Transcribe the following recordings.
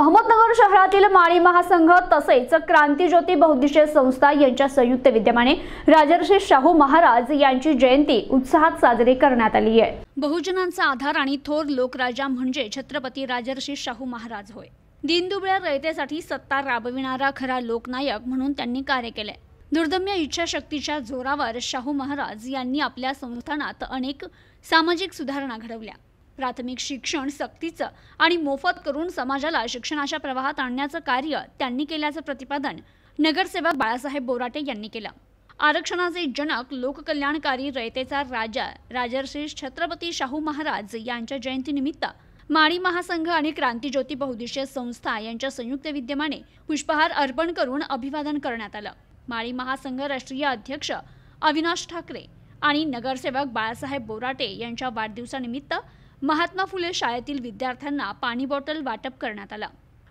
अहमदनगर शहरातील माळी महासंघ तसेच क्रांतीज्योती बौद्धिशय संस्था यांच्या संयुक्त विद्यमाने राजर्षी शाहू महाराज यांची जयंती उत्साहात साजरी करण्यात आली आहे बहुजनांचा आधार आणि थोर लोकराजा म्हणजे छत्रपती राजर्षी शाहू महाराज होय दिनदुबळ्या रयतेसाठी सत्ता राबविणारा खरा लोकनायक म्हणून त्यांनी कार्य केले दुर्दम्य इच्छाशक्तीच्या जोरावर शाहू महाराज यांनी आपल्या संस्थानात अनेक सामाजिक सुधारणा घडवल्या प्राथमिक शिक्षण सक्तीचं आणि मोफत करून समाजाला शिक्षणाच्या प्रवाहात आणण्याचं कार्य त्यांनी केल्याचं प्रतिपादन नगरसेवक बाळासाहेब बोराटे यांनी केलं आरक्षणाचे जनक लोककल्याणकारी रयतेचा राजा राजर्षी छत्रपती शाहू महाराज यांच्या जयंतीनिमित्त माळी महासंघ आणि क्रांतीज्योती बहुदिशीय संस्था यांच्या संयुक्त विद्यमाने पुष्पहार अर्पण करून अभिवादन करण्यात आलं माळी महासंघ राष्ट्रीय अध्यक्ष अविनाश ठाकरे आणि नगरसेवक बाळासाहेब बोराटे यांच्या वाढदिवसानिमित्त महात्मा फुले शाळेतील विद्यार्थ्यांना पाणी बॉटल वाटप करण्यात आलं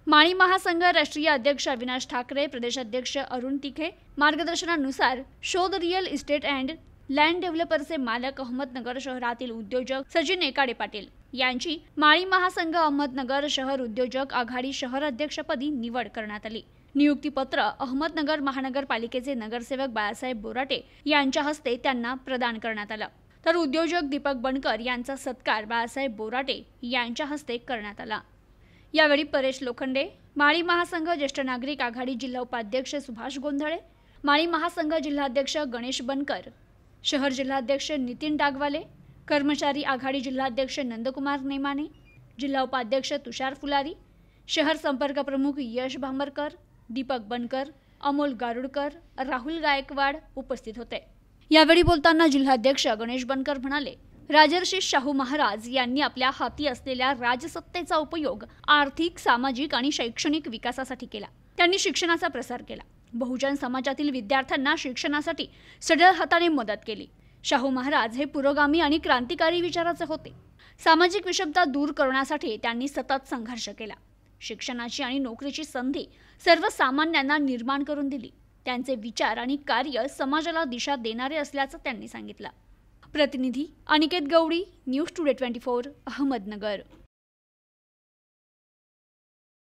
माळी महासंघ राष्ट्रीय अध्यक्ष अविनाश ठाकरे प्रदेशाध्यक्ष अरुण तिखे मार्गदर्शनानुसार शोध रिअल इस्टेट अँड लँड डेव्हलपरचे मालक अहमदनगर शहरातील उद्योजक सचिन एकाडे पाटील यांची माळी महासंघ अहमदनगर शहर उद्योजक आघाडी शहर अध्यक्षपदी निवड करण्यात आली नियुक्तीपत्र अहमदनगर महानगरपालिकेचे नगरसेवक बाळासाहेब बोराटे यांच्या हस्ते त्यांना प्रदान करण्यात आलं तर उद्योजक दीपक बनकर यांचा सत्कार बाळासाहेब बोराटे यांच्या हस्ते करण्यात आला यावेळी परेश लोखंडे माळी महासंघ ज्येष्ठ नागरिक आघाडी जिल्हा उपाध्यक्ष सुभाष गोंधळे माळी महासंघ जिल्हाध्यक्ष गणेश बनकर शहर जिल्हाध्यक्ष नितीन डागवाले कर्मचारी आघाडी जिल्हाध्यक्ष नंदकुमार नेमाने जिल्हा उपाध्यक्ष तुषार फुलारी शहर संपर्क प्रमुख यश भांबरकर दीपक बनकर अमोल गारुडकर राहुल गायकवाड उपस्थित होते यावेळी बोलताना जिल्हाध्यक्ष गणेश बनकर म्हणाले राजर्षी शाहू महाराज यांनी आपल्या हाती असलेल्या राजसत्तेचा उपयोग आर्थिक सामाजिक आणि शैक्षणिक विकासासाठी केला त्यांनी शिक्षणाचा प्रसार केला बहुजन समाजातील विद्यार्थ्यांना शिक्षणासाठी सढळ हाताने मदत केली शाहू महाराज हे पुरोगामी आणि क्रांतिकारी विचाराचे होते सामाजिक विषमता दूर करण्यासाठी त्यांनी सतत संघर्ष केला शिक्षणाची आणि नोकरीची संधी सर्वसामान्यांना निर्माण करून दिली त्यांचे विचार आणि कार्य समाजाला दिशा देणारे असल्याचं त्यांनी सांगितलं प्रतिनिधी Aniket Gawadi news today twenty four Ahmednagar